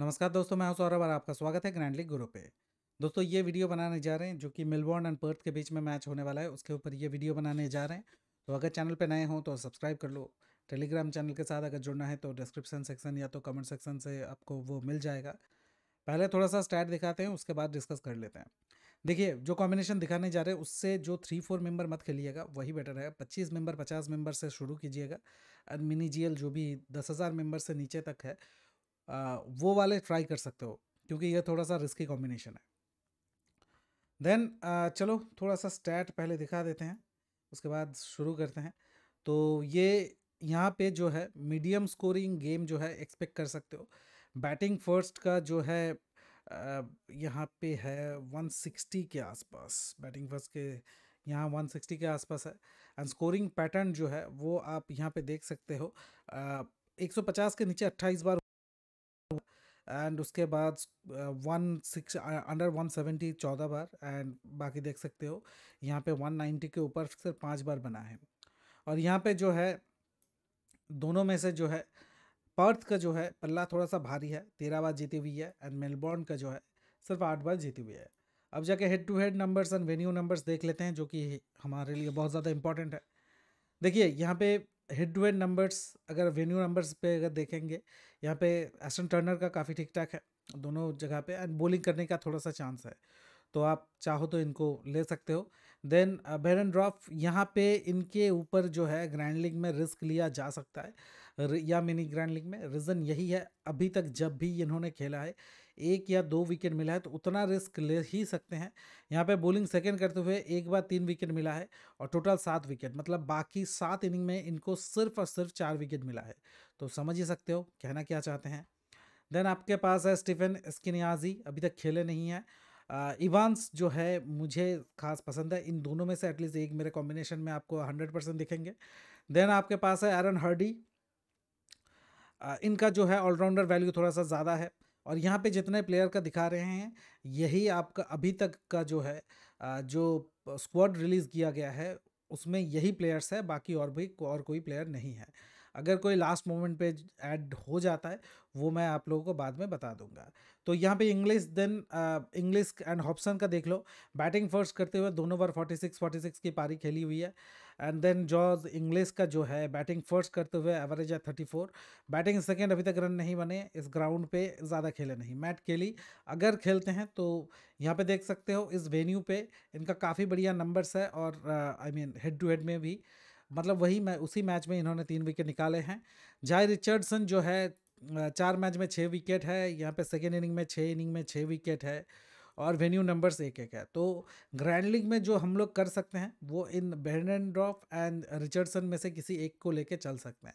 नमस्कार दोस्तों मैं हूं सौरभ और आपका स्वागत है ग्रैंडली गुरु पे दोस्तों ये वीडियो बनाने जा रहे हैं जो कि मेलबॉर्न एंड पर्थ के बीच में मैच होने वाला है उसके ऊपर ये वीडियो बनाने जा रहे हैं तो अगर चैनल पे नए हों तो सब्सक्राइब कर लो टेलीग्राम चैनल के साथ अगर जुड़ना है तो डिस्क्रिप्शन सेक्शन या तो कमेंट सेक्शन से आपको वो मिल जाएगा पहले थोड़ा सा स्टैट दिखाते हैं उसके बाद डिस्कस कर लेते हैं देखिए जो कॉम्बिनेशन दिखाने जा रहे हैं उससे जो थ्री फोर मेंबर मत खेलिएगा वही बेटर है पच्चीस मेंबर पचास मेंबर से शुरू कीजिएगा मिनी जीएल जो भी दस हज़ार मेंबर से नीचे तक है वो वाले ट्राई कर सकते हो क्योंकि ये थोड़ा सा रिस्की कॉम्बिनेशन है देन चलो थोड़ा सा स्टैट पहले दिखा देते हैं उसके बाद शुरू करते हैं तो ये यहाँ पे जो है मीडियम स्कोरिंग गेम जो है एक्सपेक्ट कर सकते हो बैटिंग फर्स्ट का जो है यहाँ पे है 160 के आसपास बैटिंग फर्स्ट के यहाँ 160 के आसपास है एंड स्कोरिंग पैटर्न जो है वो आप यहाँ पे देख सकते हो आ, 150 के नीचे 28 बार एंड उसके बाद one six under one seventy चौदह बार एंड बाकी देख सकते हो यहाँ पे वन नाइन्टी के ऊपर सिर्फ पाँच बार बना है और यहाँ पे जो है दोनों में से जो है पर्थ का जो है पल्ला थोड़ा सा भारी है तेरह बार जीती हुई है एंड मेलबॉर्न का जो है सिर्फ आठ बार जीती हुई है अब जाके head to head numbers and venue numbers देख लेते हैं जो कि हमारे लिए बहुत ज़्यादा इंपॉर्टेंट है देखिए यहाँ पे हिड वेन नंबर्स अगर वेन्यू नंबर्स पे अगर देखेंगे यहाँ पे एस्टन टर्नर का काफ़ी ठीक ठाक है दोनों जगह पे एंड बॉलिंग करने का थोड़ा सा चांस है तो आप चाहो तो इनको ले सकते हो देन बेरन ड्रॉफ यहाँ पे इनके ऊपर जो है ग्रैंड लीग में रिस्क लिया जा सकता है या मिनी ग्रैंड लीग में रीज़न यही है अभी तक जब भी इन्होंने खेला है एक या दो विकेट मिला है तो उतना रिस्क ले ही सकते हैं यहाँ पे बॉलिंग सेकेंड करते हुए एक बार तीन विकेट मिला है और टोटल सात विकेट मतलब बाकी सात इनिंग में इनको सिर्फ और सिर्फ चार विकेट मिला है तो समझ ही सकते हो कहना क्या चाहते हैं देन आपके पास है स्टीफन स्किनियाजी अभी तक खेले नहीं हैं इवान्स जो है मुझे खास पसंद है इन दोनों में से एटलीस्ट एक मेरे कॉम्बिनेशन में आपको हंड्रेड परसेंट दिखेंगे देन आपके पास है एरन हर्डी इनका जो है ऑलराउंडर वैल्यू थोड़ा सा ज़्यादा है और यहाँ पे जितने प्लेयर का दिखा रहे हैं यही आपका अभी तक का जो है जो स्क्वाड रिलीज़ किया गया है उसमें यही प्लेयर्स है बाकी और भी और कोई प्लेयर नहीं है अगर कोई लास्ट मोमेंट पे ऐड हो जाता है वो मैं आप लोगों को बाद में बता दूंगा तो यहाँ पे Inglis then Inglis and Hopson का देख लो बैटिंग फर्स्ट करते हुए दोनों बार 46 46 की पारी खेली हुई है एंड देन जॉर्ज इंग्लिश का जो है बैटिंग फर्स्ट करते हुए एवरेज है 34 बैटिंग सेकेंड अभी तक रन नहीं बने इस ग्राउंड पे ज़्यादा खेले नहीं मैट केली अगर खेलते हैं तो यहाँ पे देख सकते हो इस वेन्यू पे इनका काफ़ी बढ़िया नंबर्स है और I mean head to head में भी मतलब वही मैं उसी मैच में इन्होंने तीन विकेट निकाले हैं जाय रिचर्डसन जो है चार मैच में छः विकेट है यहाँ पे सेकेंड इनिंग में छः इनिंग में छः विकेट है और वेन्यू नंबर्स एक एक है तो ग्रैंड लीग में जो हम लोग कर सकते हैं वो इन बेनड्रॉफ एंड रिचर्डसन में से किसी एक को लेके चल सकते हैं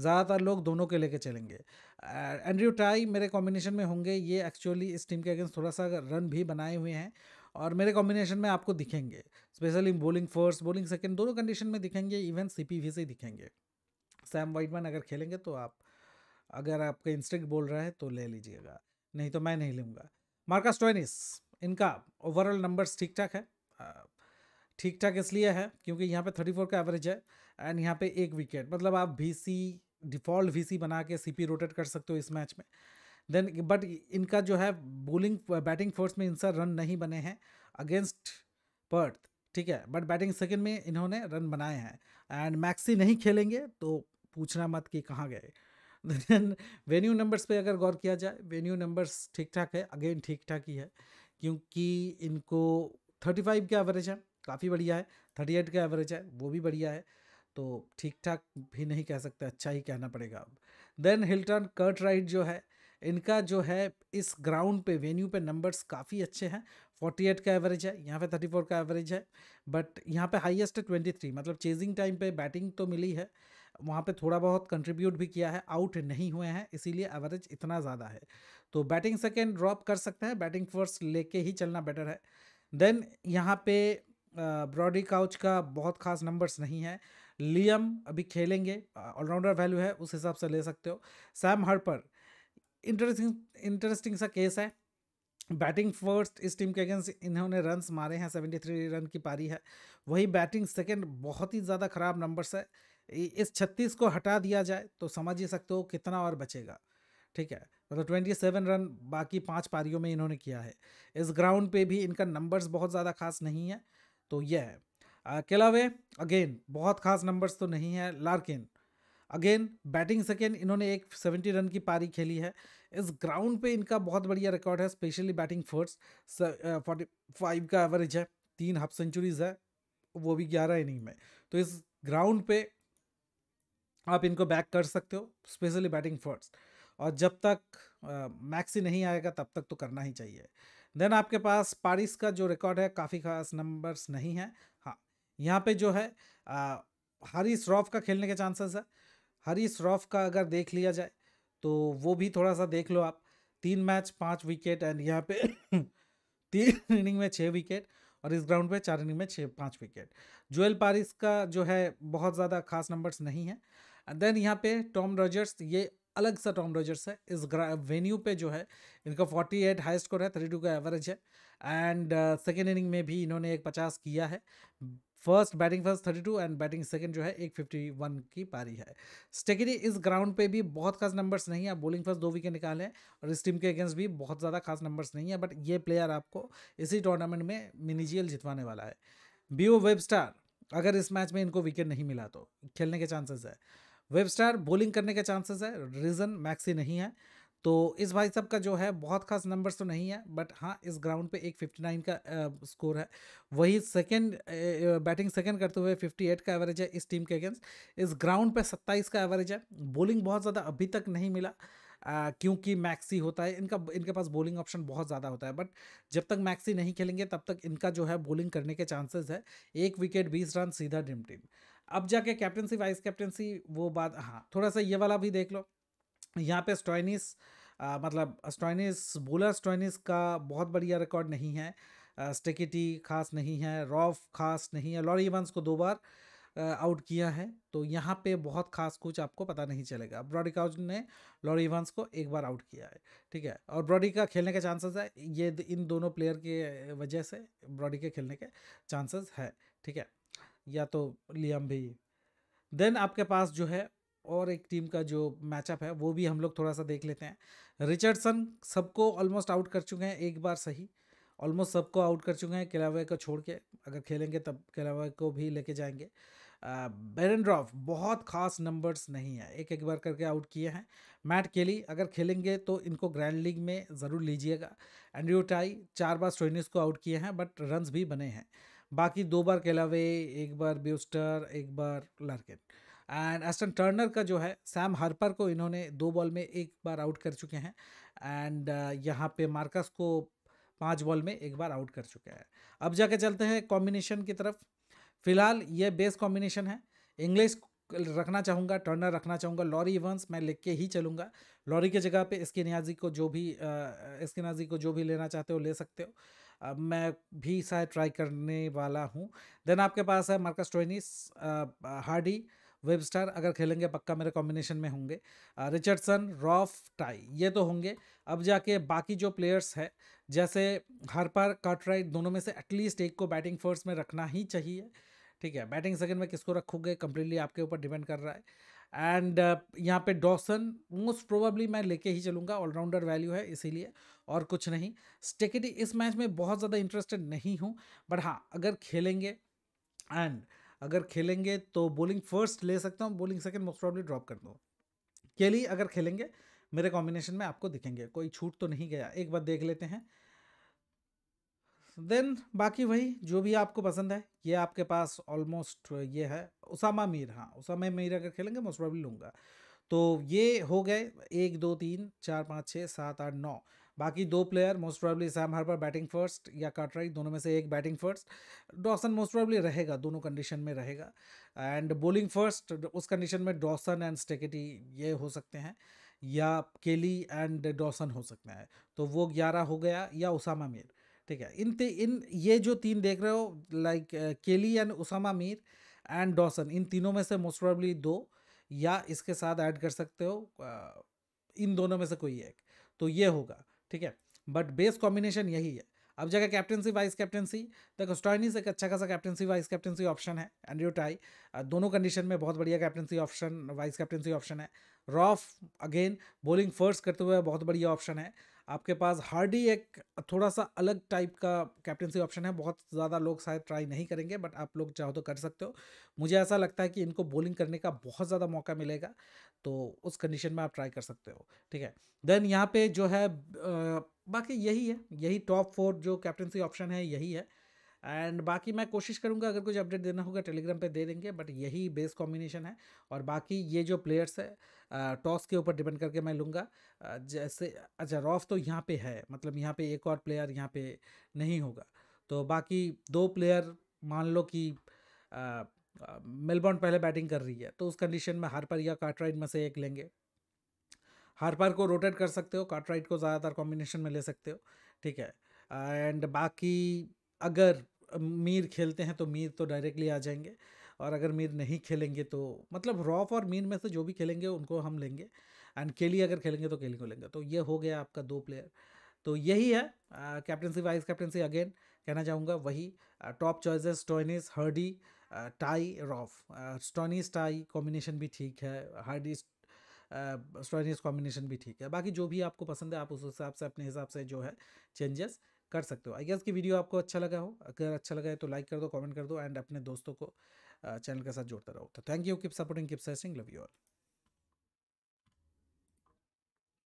ज़्यादातर लोग दोनों के लेके चलेंगे एंड्रयू टाई मेरे कॉम्बिनेशन में होंगे ये एक्चुअली इस टीम के अगेंस्ट थोड़ा सा रन भी बनाए हुए हैं और मेरे कॉम्बिनेशन में आपको दिखेंगे specially bowling first bowling second दोनों कंडीशन में दिखेंगे इवन सी पी से दिखेंगे सैम वाइटमैन अगर खेलेंगे तो आप अगर आपका इंस्टिक्ट बोल रहा है तो ले लीजिएगा नहीं तो मैं नहीं लूँगा मार्कस स्टोनिस इनका ओवरऑल नंबर्स ठीक ठाक है ठीक ठाक इसलिए है क्योंकि यहाँ पे फोर का एवरेज है एंड यहाँ पे एक विकेट मतलब आप V C default V C बना के सी पी रोटेट कर सकते हो इस मैच में देन बट इनका जो है बोलिंग बैटिंग फोर्स में इनसे रन नहीं बने हैं अगेंस्ट पर्थ ठीक है बट बैटिंग सेकेंड में इन्होंने रन बनाए हैं एंड मैक्सी नहीं खेलेंगे तो पूछना मत कि कहाँ गए देन वेन्यू नंबर्स पे अगर गौर किया जाए वेन्यू नंबर्स ठीक ठाक है अगेन ठीक ठाक ही है क्योंकि इनको 35 का एवरेज है काफ़ी बढ़िया है 38 का एवरेज है वो भी बढ़िया है तो ठीक ठाक भी नहीं कह सकते अच्छा ही कहना पड़ेगा अब देन हिल्टन कर्ट राइट जो है इनका जो है इस ग्राउंड पे वेन्यू पे नंबर्स काफ़ी अच्छे हैं 48 का एवरेज है यहाँ पे 34 का एवरेज है बट यहाँ पे हाईएस्ट है 23 मतलब चेजिंग टाइम पे बैटिंग तो मिली है वहाँ पे थोड़ा बहुत कंट्रीब्यूट भी किया है आउट नहीं हुए हैं इसीलिए एवरेज इतना ज़्यादा है तो बैटिंग सेकेंड ड्रॉप कर सकते हैं बैटिंग फर्स्ट लेके ही चलना बेटर है देन यहाँ पे ब्रॉडी काउच का बहुत खास नंबर्स नहीं है लियम अभी खेलेंगे ऑलराउंडर वैल्यू है उस हिसाब से ले सकते हो सैम हर्पर इंटरेस्टिंग इंटरेस्टिंग सा केस है बैटिंग फर्स्ट इस टीम के अगेंस्ट इन्होंने रन मारे हैं सेवेंटी थ्री रन की पारी है वही बैटिंग सेकेंड बहुत ही ज़्यादा ख़राब नंबर्स है इस छत्तीस को हटा दिया जाए तो समझ ही सकते हो कितना और बचेगा ठीक है मतलब ट्वेंटी सेवन रन बाकी पाँच पारियों में इन्होंने किया है इस ग्राउंड पे भी इनका नंबर्स बहुत ज़्यादा खास नहीं है तो यह है केलावे अगेन बहुत खास नंबर्स तो नहीं है लार्किन अगेन बैटिंग सेकेंड इन्होंने एक सेवेंटी रन की पारी खेली है इस ग्राउंड पे इनका बहुत बढ़िया रिकॉर्ड है specially batting first forty five का एवरेज है तीन हाफ सेंचुरीज है वो भी ग्यारह इनिंग में तो इस ग्राउंड पे आप इनको बैक कर सकते हो स्पेशली बैटिंग फर्स्ट और जब तक मैक्सी नहीं आएगा तब तक तो करना ही चाहिए देन आपके पास पारिस का जो रिकॉर्ड है काफ़ी खास नंबर्स नहीं है हाँ यहाँ पे जो है हारिस रॉफ का खेलने के चांसेस है हरी श्रॉफ का अगर देख लिया जाए तो वो भी थोड़ा सा देख लो आप तीन मैच पाँच विकेट एंड यहाँ पे तीन इनिंग में छः विकेट और इस ग्राउंड पे चार इनिंग में छः पाँच विकेट जोएल पारिस का जो है बहुत ज़्यादा खास नंबर्स नहीं है एंड देन यहाँ पे टॉम रॉजर्स ये अलग सा टॉम रॉजर्स है इस वेन्यू पे जो है इनका 48 हाई स्कोर है 32 का एवरेज है एंड सेकेंड इनिंग में भी इन्होंने एक पचास किया है first batting first thirty two and batting second जो है एक फिफ्टी वन की पारी है स्टेकिनी इस ग्राउंड पे भी बहुत खास नंबर्स नहीं है बॉलिंग फर्स्ट दो विकेट निकाले और इस टीम के अगेंस्ट भी बहुत ज़्यादा खास नंबर्स नहीं है बट ये प्लेयर आपको इसी टूर्नामेंट में मिनीजियल जितवाने वाला है बीओ वेबस्टार अगर इस मैच में इनको विकेट नहीं मिला तो खेलने के चांसेस है वेब स्टार बॉलिंग करने के चांसेस है रीज़न मैक्सी नहीं है तो इस भाई साहब का जो है बहुत खास नंबर्स तो नहीं है बट हाँ इस ग्राउंड पे एक फिफ्टी नाइन का आ, स्कोर है वही सेकंड बैटिंग सेकंड करते हुए फिफ्टी एट का एवरेज है इस टीम के अगेंस्ट इस ग्राउंड पे सत्ताईस का एवरेज है बॉलिंग बहुत ज़्यादा अभी तक नहीं मिला क्योंकि मैक्सी होता है इनका इनके पास बॉलिंग ऑप्शन बहुत ज़्यादा होता है बट जब तक मैक्सी नहीं खेलेंगे तब तक इनका जो है बॉलिंग करने के चांसेस है एक विकेट बीस रन सीधा ड्रीम टीम अब जाके कैप्टनसी वाइस कैप्टनसी वो बात हाँ थोड़ा सा ये वाला भी देख लो यहाँ पे स्टॉइनिस मतलब स्टॉइनिस बोला स्टॉइनिस का बहुत बढ़िया रिकॉर्ड नहीं है स्टेकिटी खास नहीं है रॉफ खास नहीं है लॉरी इवंस को दो बार आउट किया है तो यहाँ पे बहुत खास कुछ आपको पता नहीं चलेगा ब्रॉडी काउज ने लॉरी इवंस को एक बार आउट किया है ठीक है और ब्रॉडी का खेलने के चांसेस है ये इन दोनों प्लेयर के वजह से ब्रॉडी के खेलने के चांसेस है ठीक है या तो लियम भी देन आपके पास जो है और एक टीम का जो मैचअप है वो भी हम लोग थोड़ा सा देख लेते हैं रिचर्डसन सबको ऑलमोस्ट आउट कर चुके हैं एक बार सही ऑलमोस्ट सबको आउट कर चुके हैं केलावे को छोड़ के अगर खेलेंगे तब केलावे को भी लेके जाएंगे बेरेंड्रॉफ बहुत खास नंबर्स नहीं है एक एक बार करके आउट किए हैं मैट केली अगर खेलेंगे तो इनको ग्रैंड लीग में ज़रूर लीजिएगा एंड्रयू टाई चार बार स्टोइनिस को आउट किए हैं बट रन्स भी बने हैं बाकी दो बार केलावे एक बार ब्यूस्टर एक बार लार्किन एंड एस्टन टर्नर का जो है सैम हार्पर को इन्होंने दो बॉल में एक बार आउट कर चुके हैं एंड uh, यहाँ पे मार्कस को पांच बॉल में एक बार आउट कर चुके हैं अब जाके चलते हैं कॉम्बिनेशन की तरफ फिलहाल ये बेस कॉम्बिनेशन है इंग्लिश रखना चाहूँगा टर्नर रखना चाहूँगा लॉरी इवंस मैं लिख के ही चलूँगा लॉरी के जगह पे इसके न्याजी को जो भी इसके uh, न्याजी को जो भी लेना चाहते हो ले सकते हो मैं भी शायद ट्राई करने वाला हूँ देन आपके पास है मार्कस टोइनिस हार्डी वेबस्टार अगर खेलेंगे पक्का मेरे कॉम्बिनेशन में होंगे रिचर्डसन रॉफ टाई ये तो होंगे अब जाके बाकी जो प्लेयर्स है जैसे हरपर कार्टराइट दोनों में से एटलीस्ट एक को बैटिंग फोर्स में रखना ही चाहिए ठीक है बैटिंग सेकंड में किसको रखोगे कंप्लीटली आपके ऊपर डिपेंड कर रहा है एंड uh, यहाँ पे डॉसन मोस्ट प्रोबेबली मैं लेके ही चलूँगा ऑलराउंडर वैल्यू है इसीलिए और कुछ नहीं स्टेकेटी इस मैच में बहुत ज़्यादा इंटरेस्टेड नहीं हूँ बट हाँ अगर खेलेंगे एंड अगर खेलेंगे तो बॉलिंग फर्स्ट ले सकता हूँ bowling second most probably drop कर दो केली अगर खेलेंगे मेरे कॉम्बिनेशन में आपको दिखेंगे कोई छूट तो नहीं गया एक बार देख लेते हैं देन बाकी वही जो भी आपको पसंद है ये आपके पास ऑलमोस्ट ये है उसामा मीर हाँ उसामा मीर अगर खेलेंगे मोस्ट प्रॉब्ली लूँगा तो ये हो गए एक दो तीन चार पाँच छः सात आठ नौ बाकी दो player most probably Sam Harper batting first या कार्टराइट दोनों में से एक batting first Dawson most probably रहेगा दोनों कंडीशन में रहेगा एंड बोलिंग फर्स्ट उस कंडीशन में डॉसन एंड स्टेकेटी ये हो सकते हैं या केली एंड डॉसन हो सकते हैं तो वो ग्यारह हो गया या उसामा मीर ठीक है इन इन ये जो तीन देख रहे हो like Kelly and Usama Mir and Dawson इन तीनों में से मोस्ट प्रॉबली दो या इसके साथ ऐड कर सकते हो uh, इन दोनों में से कोई एक तो ये होगा ठीक है बट बेस कॉम्बिनेशन यही है अब जगह कैप्टनसी वाइस कैप्टनसी देखो स्टॉइनिस एक अच्छा खासा कैप्टनसी वाइस कैप्टनसी ऑप्शन है एंड्रयू टाई दोनों कंडीशन में बहुत बढ़िया captaincy option vice captaincy option है रॉफ अगेन बॉलिंग फर्स्ट करते हुए बहुत बढ़िया ऑप्शन है आपके पास हार्डी एक थोड़ा सा अलग टाइप का कैप्टनसी ऑप्शन है बहुत ज़्यादा लोग शायद ट्राई नहीं करेंगे बट आप लोग चाहो तो कर सकते हो मुझे ऐसा लगता है कि इनको बॉलिंग करने का बहुत ज़्यादा मौका मिलेगा तो उस कंडीशन में आप ट्राई कर सकते हो ठीक है देन यहाँ पे जो है बाकी यही है यही टॉप फोर जो कैप्टनसी ऑप्शन है यही है एंड बाकी मैं कोशिश करूँगा अगर कुछ अपडेट देना होगा टेलीग्राम पर दे देंगे बट यही बेस कॉम्बिनेशन है और बाकी ये जो प्लेयर्स है टॉस के ऊपर डिपेंड करके मैं लूँगा जैसे अच्छा रॉफ तो यहाँ पे है मतलब यहाँ पे एक और प्लेयर यहाँ पे नहीं होगा तो बाकी दो प्लेयर मान लो कि मेलबॉर्न पहले बैटिंग कर रही है तो उस कंडीशन में हार्पर या कार्टराइट में से एक लेंगे हार्पर को रोटेट कर सकते हो कार्टराइट को ज़्यादातर कॉम्बिनेशन में ले सकते हो ठीक है एंड बाकी अगर मीर खेलते हैं तो मीर तो डायरेक्टली आ जाएंगे और अगर मीर नहीं खेलेंगे तो मतलब रॉफ और मीर में से जो भी खेलेंगे उनको हम लेंगे एंड केली अगर खेलेंगे तो केली को लेंगे तो ये हो गया आपका दो प्लेयर तो यही है कैप्टनसी वाइस कैप्टनसी अगेन कहना चाहूँगा वही top choices Stoinis Hardie Tye Rauf Stoinis Tye combination भी ठीक है हर्डी स्टोनिस कॉम्बिनेशन भी ठीक है बाकी जो भी आपको पसंद है आप उस हिसाब से अपने हिसाब से जो है चेंजेस कर सकते हो आई गेस कि वीडियो आपको अच्छा लगा हो अगर अच्छा लगा है तो लाइक कर दो कमेंट कर दो एंड अपने दोस्तों को चैनल के साथ जोड़ता रहो तो thank you keep supporting keep searching love you all